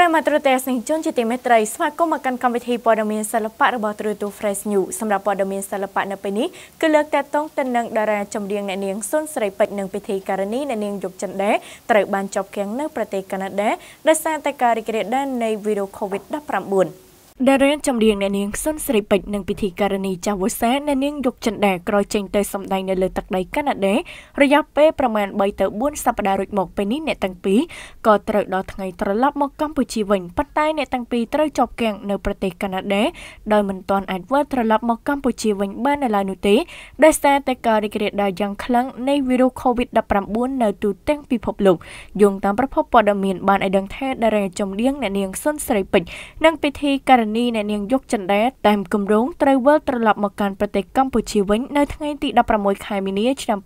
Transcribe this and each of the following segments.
ប្រិមត្តរទេសនិជនជាទីមេត្រីស្វាគមន៍មកកាន់កម្មវិធីព័ត៌មានសិល្បៈរបស់ទ្រទូ Fresh News សម្រាប់ព័ត៌មានសិល្បៈនៅពេលនេះគឺលើកតតងទៅនឹងតារាចម្រៀងអ្នកនាងសុនស្រីពេជ្រនិងពិធីការនីអ្នកនាងយុគចិនដែរត្រូវបានចាប់ឃាំងនៅប្រទេសកាណាដាដោយសារតែការរីករាលដាលនៃវីរុស COVID-19 ដែលរៀនចម្រៀងអ្នកនាងសុនស្រីពេជ្រនិងពិធីការនីចាស់វសាអ្នកនាងយកចិនដែរក្រោយចេញទៅសម្ដែងនៅលើទឹកដីកាណាដេរយៈពេលប្រមាណ3ទៅ4សប្តាហ៍រួចមកពេលនេះអ្នកទាំងពីរក៏ត្រូវដល់ថ្ងៃត្រឡប់មកកម្ពុជាវិញប៉ុន្តែអ្នកទាំងពីរត្រូវជាប់គាំងនៅប្រទេសកាណាដេដោយមិនទាន់អាចវិលត្រឡប់មកកម្ពុជាវិញបាននៅឡើយនោះទេដោយសារតែការរីករាលដាលយ៉ាងខ្លាំងនៃវីរុស COVID-19 នៅទូទាំងពិភពលោកយោងតាមប្រភពព័ត៌មានបានឲ្យដឹងថាតារាចម្រៀងអ្នកនាងសុនស្រីពេជ្រនិងពិធីការនីអ្នកនាងយុកចិនដេតតាមគម្រោងត្រូវវិលត្រឡប់មកកាន់ប្រទេសកម្ពុជាវិញនៅថ្ងៃទី16ខែមីនាឆ្នាំ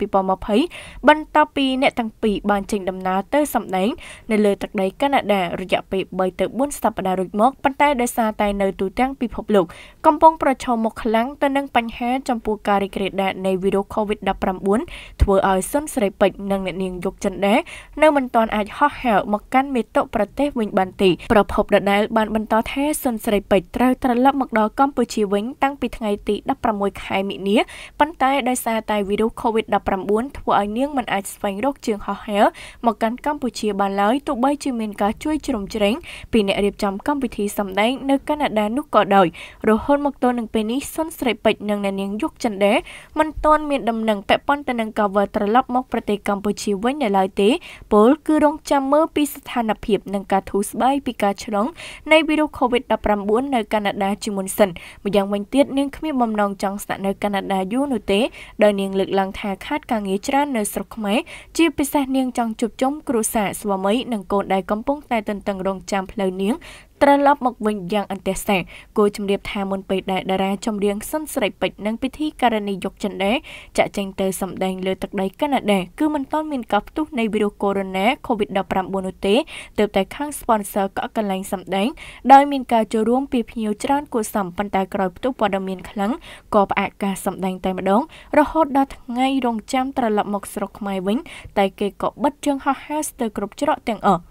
2020បន្ទាប់ពីអ្នកទាំងពីរបានចេញដំណើរទៅសម្ដែងនៅលើទឹកដីកាណាដារយៈពេល3ទៅ4សប្តាហ៍រួចមកប៉ុន្តែដោយសារតែនៅទូទាំងពិភពលោកកំពុងប្រឈមមុខខ្លាំងទៅនឹងបញ្ហាចំពោះការរីករាលដាលនៃវីរុស COVID-19 ធ្វើឲ្យសុនស្រីពេជ្រនិងអ្នកនាងយុកចិនដេតនៅមិនទាន់អាចហោះហើរមកកាន់មេតុប្រទេសវិញបានទេប្រភពដដែល បានបន្តថាសុនស្រីពេជ្រត្រូវត្រឡប់មកដល់កម្ពុជាវិញ តាំងពីថ្ងៃទី16ខែមិនិនាប៉ុន្តែដោយសារតែវីរុស COVID-19 ធ្វើឲ្យនាងមិនអាចស្វែងរកជើងហោះហើរមកកាន់កម្ពុជាបានឡើយទោះបីជាមានការជួយ ជ្រោមជ្រែងពីអ្នករៀបចំកម្មវិធីសម្ដែង នៅកាណាដានោះក៏ដោយរហូតមកទល់នឹងពេលនេះសុនស្រីពេជ្រនិងអ្នកនាងយុកចិនដេមិនទាន់មានដំណឹងពាក់ព័ន្ធទៅនឹងការវិលត្រឡប់មកប្រទេសកម្ពុជាវិញនៅឡើយទេ ពលគឺរងចាំមើលពីស្ថានភាពនិងការធូរស្បើយពីការឆ្លងនៃវីរុស COVID-19 19នៅកាណាដាជាមុនសិនម្យ៉ាងវិញទៀតនាងគ្មានបំណងចង់ស្នាក់នៅកាណាដាយូរនោះទេដោយនាងលើកឡើងថាខាតការងារច្រើននៅស្រុកខ្មែរជាពិសេសនាងចង់ជួបជុំគ្រួសារស្វាមីនិងកូនដែលកំពុងតែទន្ទឹងរង់ចាំផ្លូវនាងត្រឡប់មកវិញយ៉ាងអន្ទះសាគូជំរាបថាមុនពេលដែលតារាចម្រៀងសុនស្រីពេជ្រនិងពិធីការនីយកចិនដេចាក់ចេញទៅសម្ដែងលើទឹកដីកាណាដាគឺមិនទាន់មានការផ្ទុះនៃវីរុសកូវីដ -19 COVID-19 នោះទេទើបតែខាង sponsor កក់កន្លែងសម្ដែង ដោយមានការចូលរួមពីភ្ញៀវច្រើនគួរសមប៉ុន្តែក្រោយផ្ទុះព័ត៌មានខ្លាំងក៏ផ្អាកការសម្ដែងតែម្ដងរហូតដល់ថ្ងៃរងចាំត្រឡប់មកស្រុកខ្មែរវិញ តែគេក៏បិទជើងហោះហើរស្ទើរគ្រប់ច្រកទាំងអស់